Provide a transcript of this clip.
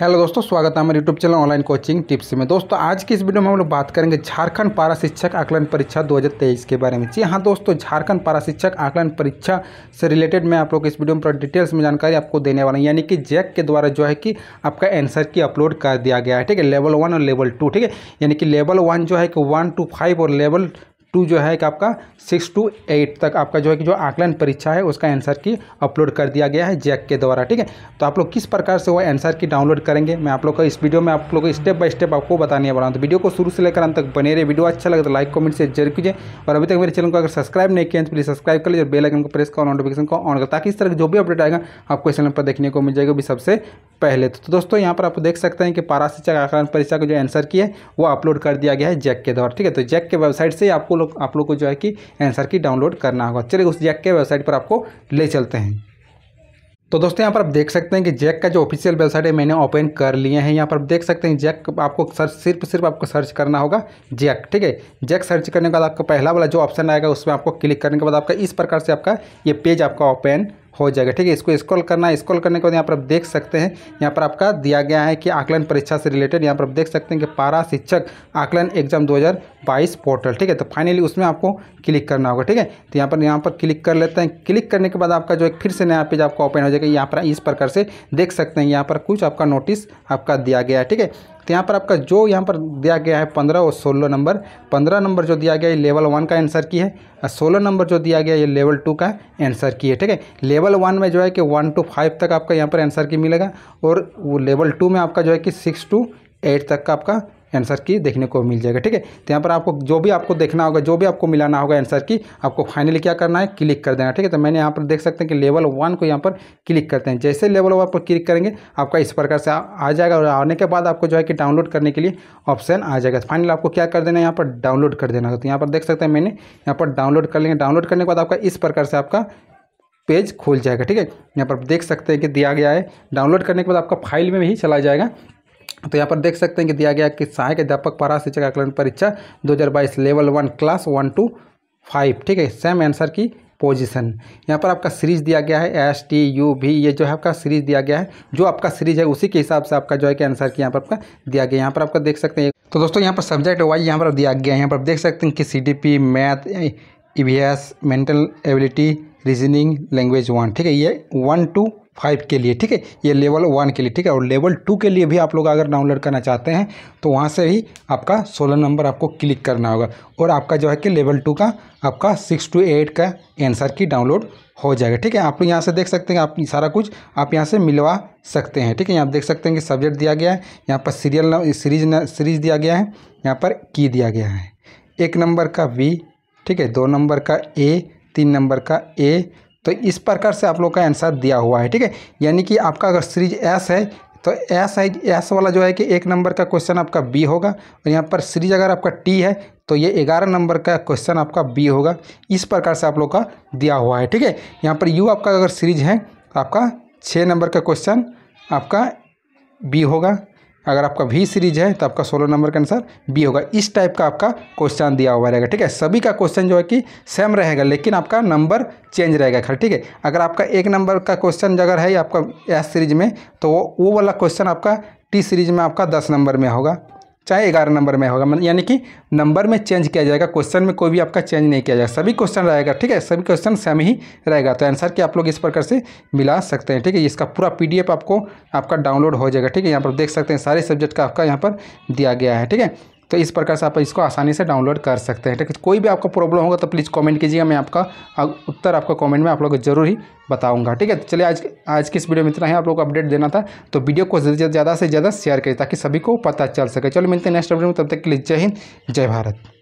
hello दोस्तों स्वागत है हमारे YouTube channel online coaching tips में दोस्तों आज की इस वीडियो में हम लोग बात करेंगे झारखंड पारा शिक्षक आकलन परीक्षा 2023 के बारे में जी हाँ दोस्तों झारखंड पारा शिक्षक आकलन परीक्षा से रिलेटेड मैं आप लोग इस वीडियो में पूरा डिटेल्स में जानकारी आपको देने वाला हूँ यानी कि जैक के द्वारा जो है कि आपका एंसर की अपलोड कर दिया गया है ठीक है लेवल वन और लेवल टू ठीक है यानी कि लेवल वन जो है कि वन टू फाइव और लेवल टू जो है कि आपका सिक्स टू एट तक आपका जो है कि जो आकलन परीक्षा है उसका आंसर की अपलोड कर दिया गया है जैक के द्वारा ठीक है तो आप लोग किस प्रकार से वो आंसर की डाउनलोड करेंगे मैं आप लोग को इस वीडियो में आप लोग को स्टेप बाय स्टेप आपको बताने वाला हूँ तो वीडियो को शुरू से लेकर अंत तक बने रहे वीडियो अच्छा लगे तो लाइक कमेंट से जरूर कीजिए और अभी तक मेरे चैनल को अगर सब्सक्राइब नहीं किया तो प्लीज सब्सक्राइब कर लीजिए और बेलाइकन को प्रेस करो नोटिफिकेशन को ऑन कर ताकि इस तरह जो भी अपडेट आएगा आपको इस चैनल पर देखने को मिल जाएगा भी सबसे पहले तो, तो, दोस्तों यहाँ पर आप देख सकते हैं कि पारा शिक्षक आकलन परीक्षा का जो आंसर की है वो अपलोड कर दिया गया है जैक के द्वारा ठीक है तो जैक के वेबसाइट से आपको लोग आप लोग को जो है कि आंसर की डाउनलोड करना होगा चलिए उस जैक के वेबसाइट पर आपको ले चलते हैं तो दोस्तों यहाँ पर आप देख सकते हैं कि जैक का जो ऑफिशियल वेबसाइट है मैंने ओपन कर लिए हैं यहाँ पर आप देख सकते हैं जैक आपको सर्च सिर्फ सिर्फ आपको सर्च करना होगा जैक ठीक है जैक सर्च करने के बाद आपका पहला वाला जो ऑप्शन आएगा उसमें आपको क्लिक करने के बाद आपका इस प्रकार से आपका ये पेज आपका ओपन हो जाएगा ठीक है इसको स्क्रॉल करना है स्क्रॉल करने के बाद यहाँ पर आप देख सकते हैं यहाँ पर आपका दिया गया है कि आकलन परीक्षा से रिलेटेड यहाँ पर आप देख सकते हैं कि पारा शिक्षक आकलन एग्जाम 2022 पोर्टल ठीक है तो फाइनली उसमें आपको क्लिक करना होगा ठीक है तो यहाँ पर यहाँ पर क्लिक कर लेते हैं क्लिक करने के बाद आपका जो एक फिर से नया पेज आपका ओपन हो जाएगा यहाँ पर इस प्रकार से देख सकते हैं यहाँ पर कुछ आपका नोटिस आपका दिया गया है ठीक है तो यहाँ पर आपका जो यहाँ पर दिया गया है पंद्रह और सोलह नंबर पंद्रह नंबर जो दिया गया है लेवल वन का आंसर की है और सोलह नंबर जो दिया गया ये लेवल टू का आंसर की है ठीक है लेवल वन में जो है कि वन टू फाइव तक आपका यहाँ पर आंसर की मिलेगा और वो लेवल टू में आपका जो है कि सिक्स टू एट तक का आपका आंसर की देखने को मिल जाएगा ठीक है तो यहाँ पर आपको जो भी आपको देखना होगा जो भी आपको मिलाना होगा आंसर की आपको फाइनली क्या करना है क्लिक कर देना ठीक है तो मैंने यहाँ पर देख सकते हैं कि लेवल वन को यहाँ पर क्लिक करते हैं जैसे लेवल वन पर क्लिक करेंगे आपका इस प्रकार से आ जाएगा और आने के बाद आपको जो है कि डाउनलोड करने के लिए ऑप्शन आ जाएगा फाइनल आपको क्या कर देना है यहाँ पर डाउनलोड कर देना तो यहाँ पर देख सकते हैं मैंने यहाँ पर डाउनलोड कर लेंगे डाउनलोड करने के बाद आपका इस प्रकार से आपका पेज खोल जाएगा ठीक है यहाँ पर देख सकते हैं कि दिया गया है डाउनलोड करने के बाद आपका फाइल में ही चला जाएगा तो यहाँ पर देख सकते हैं कि दिया गया कि सहायक अध्यापक पारा शिक्षक आकलन परीक्षा 2022 level one class one two five ठीक है सेम आंसर की पोजीशन यहाँ पर आपका सीरीज दिया गया है एस टी यू भी ये जो है आपका सीरीज दिया गया है जो आपका सीरीज है उसी के हिसाब से आपका जो है कि आंसर की यहाँ पर आपका दिया गया यहाँ पर आपका देख सकते हैं तो दोस्तों यहाँ पर सब्जेक्ट वाइज यहाँ पर दिया गया है यहाँ पर देख सकते हैं कि सी डी पी मैथ ई mental ability reasoning language one ठीक है ये वन टू फाइव के लिए ठीक है ये लेवल वन के लिए ठीक है और लेवल टू के लिए भी आप लोग अगर डाउनलोड करना चाहते हैं तो वहाँ से ही आपका सोलह नंबर आपको क्लिक करना होगा और आपका जो है कि लेवल टू का आपका सिक्स टू एट का आंसर की डाउनलोड हो जाएगा ठीक है आप लोग यहाँ से देख सकते हैं आप सारा कुछ आप यहाँ से मिलवा सकते हैं ठीक है यहाँ देख सकते हैं कि सब्जेक्ट दिया गया है यहाँ पर सीरियल सीरीज सीरीज दिया गया है यहाँ पर की दिया गया है एक नंबर का वी ठीक है दो नंबर का ए तीन नंबर का ए तो इस प्रकार से आप लोग का आंसर दिया हुआ है ठीक है यानी कि आपका अगर सीरीज एस है तो एस है एस वाला जो है कि एक नंबर का क्वेश्चन आपका बी होगा और यहाँ पर सीरीज अगर आपका टी है तो ये ग्यारह नंबर का क्वेश्चन आपका बी होगा इस प्रकार से आप लोग का दिया हुआ है ठीक है यहाँ पर यू आपका अगर सीरीज है आपका छः नंबर का क्वेश्चन आपका बी होगा अगर आपका वी सीरीज है तो आपका सोलह नंबर का आंसर बी होगा इस टाइप का आपका क्वेश्चन दिया हुआ रहेगा ठीक है सभी का क्वेश्चन जो है कि सेम रहेगा लेकिन आपका नंबर चेंज रहेगा खैर ठीक है अगर आपका एक नंबर का क्वेश्चन अगर है आपका एस सीरीज में तो वो वाला क्वेश्चन आपका टी सीरीज में आपका दस नंबर में होगा चाहे ग्यारह नंबर में होगा मतलब यानी कि नंबर में चेंज किया जाएगा क्वेश्चन में कोई भी आपका चेंज नहीं किया जाएगा सभी क्वेश्चन रहेगा ठीक है सभी क्वेश्चन सेम ही रहेगा तो आंसर के आप लोग इस प्रकार से मिला सकते हैं ठीक है इसका पूरा पीडीएफ आपको आपका डाउनलोड हो जाएगा ठीक है यहाँ पर देख सकते हैं सारे सब्जेक्ट का आपका यहाँ पर दिया गया है ठीक है तो इस प्रकार से आप इसको आसानी से डाउनलोड कर सकते हैं ठीक है कोई भी आपका प्रॉब्लम होगा तो प्लीज़ कमेंट कीजिएगा मैं आपका उत्तर आपका कमेंट में आप लोग जरूर ही बताऊंगा ठीक है तो चलिए आज आज की इस वीडियो में इतना ही आप लोगों को अपडेट देना था तो वीडियो को ज़्यादा से ज़्यादा शेयर करिए ताकि सभी को पता चल सके चलो मिलते हैं नेक्स्ट वीडियो में तब तक के लिए जय हिंद जय भारत